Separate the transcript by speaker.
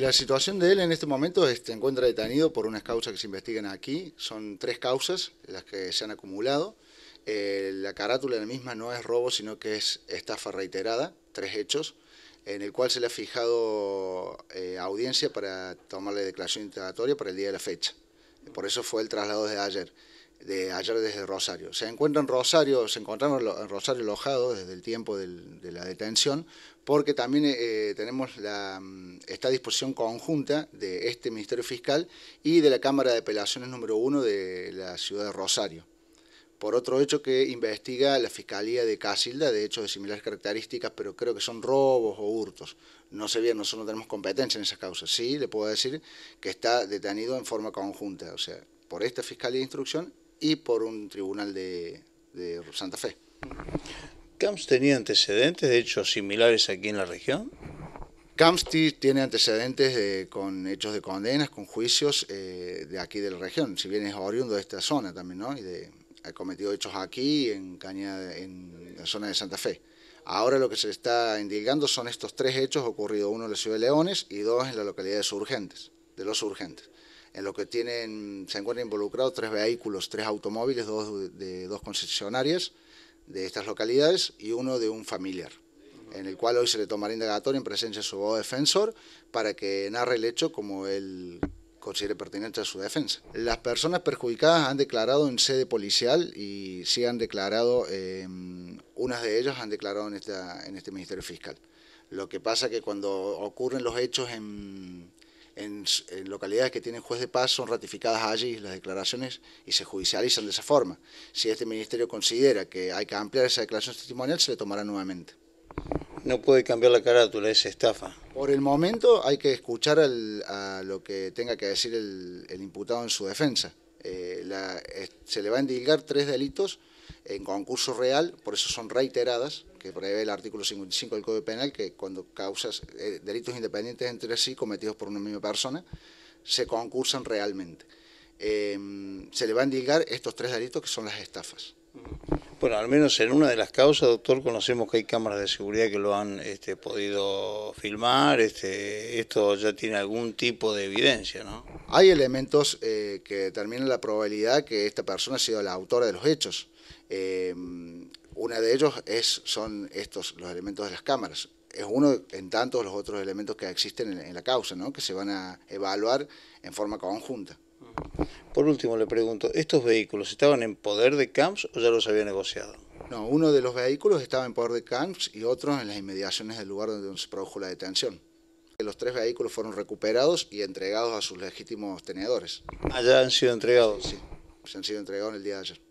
Speaker 1: la situación de él en este momento se encuentra detenido por unas causas que se investigan aquí. Son tres causas las que se han acumulado. Eh, la carátula la misma no es robo, sino que es estafa reiterada, tres hechos, en el cual se le ha fijado eh, audiencia para tomarle declaración interrogatoria para el día de la fecha. Por eso fue el traslado de ayer de ayer desde Rosario. Se encuentra en Rosario, se encontraron en Rosario alojado desde el tiempo de la detención, porque también eh, tenemos la, mm, esta disposición conjunta de este Ministerio Fiscal y de la Cámara de Apelaciones número uno de la ciudad de Rosario. Por otro hecho que investiga la Fiscalía de Casilda, de hecho de similares características, pero creo que son robos o hurtos. No sé bien, nosotros no tenemos competencia en esas causas. Sí, le puedo decir que está detenido en forma conjunta, o sea, por esta Fiscalía de Instrucción y por un tribunal de, Santa Fe.
Speaker 2: ¿Camps tenía antecedentes de hechos similares aquí en la región? Camps tiene antecedentes
Speaker 1: con hechos de condenas, con juicios eh, de aquí de la región, si bien es oriundo de esta zona también, ¿no? Y ha cometido hechos aquí, en, la zona de Santa Fe. Ahora lo que se está indicando son estos tres hechos ocurridos, uno en la ciudad de Leones y dos en la localidad de los Urgentes en lo que tienen, se encuentran involucrados tres vehículos, tres automóviles, dos de dos concesionarias de estas localidades y uno de un familiar, en el cual hoy se le tomará indagatorio en presencia de su defensor para que narre el hecho como él considere pertinente a su defensa. Las personas perjudicadas han declarado en sede policial y sí han declarado, em, unas de ellas han declarado en, esta, en este Ministerio Fiscal. Lo que pasa que cuando ocurren los hechos en, en, localidades que tienen juez de paz son ratificadas allí las declaraciones y se judicializan de esa forma. Si este ministerio considera que hay que ampliar esa declaración testimonial, se le tomará
Speaker 2: nuevamente. No puede cambiar la carátula, esa estafa.
Speaker 1: Por el momento hay que escuchar a lo que tenga que decir el, imputado en su defensa. Eh, eh, se le va a endilgar tres delitos en concurso real, por eso son reiteradas, que prevé el artículo 55 del Código Penal, que cuando causas eh, delitos independientes entre sí cometidos por una misma persona, se concursan realmente. Eh, se le van a indicar estos tres delitos que son las estafas.
Speaker 2: Bueno, al menos en una de las causas, doctor, conocemos que hay cámaras de seguridad que lo han este, podido filmar. Este, esto ya tiene algún tipo de evidencia, ¿no?
Speaker 1: Hay elementos eh, que determinan la probabilidad que esta persona ha sido la autora de los hechos. Uno em, una de ellos son estos, los elementos de las cámaras. Es uno en tantos los otros elementos que existen en la causa, ¿no?
Speaker 2: que se van a evaluar en forma conjunta. Por último, le pregunto, ¿estos vehículos estaban en poder de CAMPS o ya los había negociado? No, uno de los vehículos estaba en poder de
Speaker 1: CAMPS y otro en las inmediaciones del lugar donde se produjo la detención. Los tres vehículos fueron recuperados y entregados a sus legítimos tenedores.
Speaker 2: Allá han sido entregados. Sí, se han sido entregados el día de ayer.